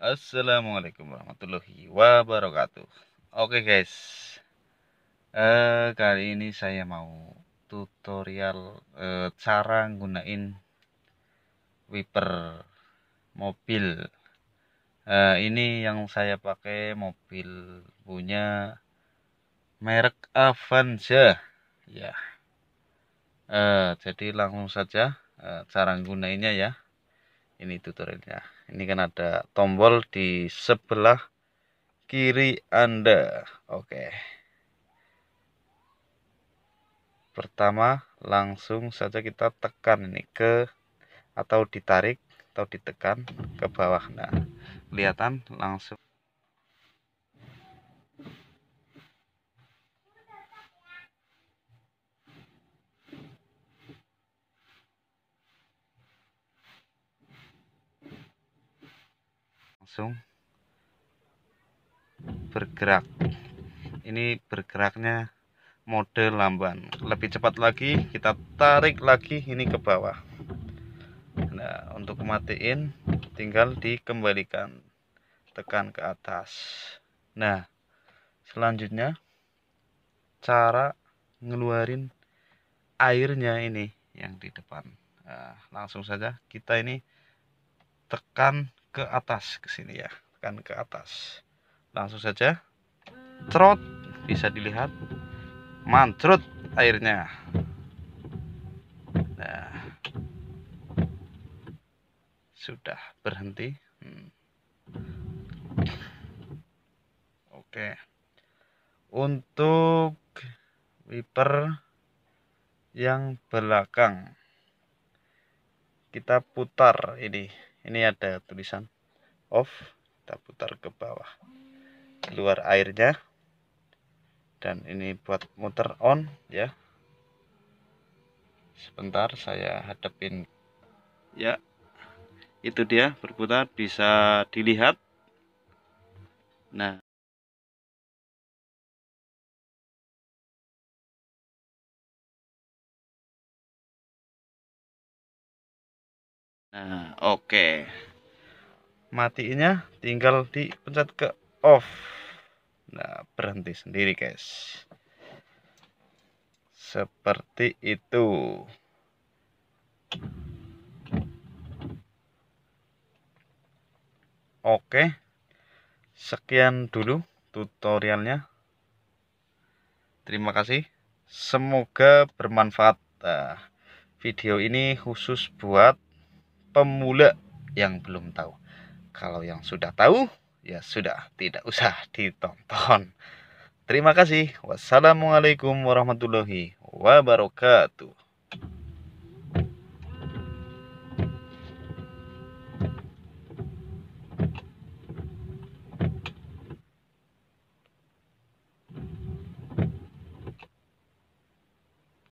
Assalamualaikum warahmatullahi wabarakatuh. Oke okay guys, uh, kali ini saya mau tutorial uh, cara gunain wiper mobil. Uh, ini yang saya pakai mobil punya merek Avanza, ya. Uh, jadi langsung saja uh, cara gunainnya ya. Ini tutorialnya ini kan ada tombol di sebelah kiri Anda. Oke. Pertama, langsung saja kita tekan ini ke atau ditarik atau ditekan ke bawah. Nah, kelihatan langsung langsung bergerak ini bergeraknya mode lamban lebih cepat lagi kita tarik lagi ini ke bawah nah untuk matiin tinggal dikembalikan tekan ke atas nah selanjutnya cara ngeluarin airnya ini yang di depan nah, langsung saja kita ini tekan ke atas ke sini ya tekan ke atas langsung saja trot bisa dilihat mantrut airnya nah sudah berhenti hmm. oke untuk wiper yang belakang kita putar ini ini ada tulisan off kita putar ke bawah keluar airnya dan ini buat muter on ya sebentar saya hadapin ya itu dia berputar bisa dilihat nah Nah, oke. Okay. Matiinnya tinggal dipencet ke off. Nah, berhenti sendiri, guys. Seperti itu. Oke. Sekian dulu tutorialnya. Terima kasih. Semoga bermanfaat. Eh, video ini khusus buat pemula yang belum tahu. Kalau yang sudah tahu, ya sudah, tidak usah ditonton. Terima kasih. Wassalamualaikum warahmatullahi wabarakatuh.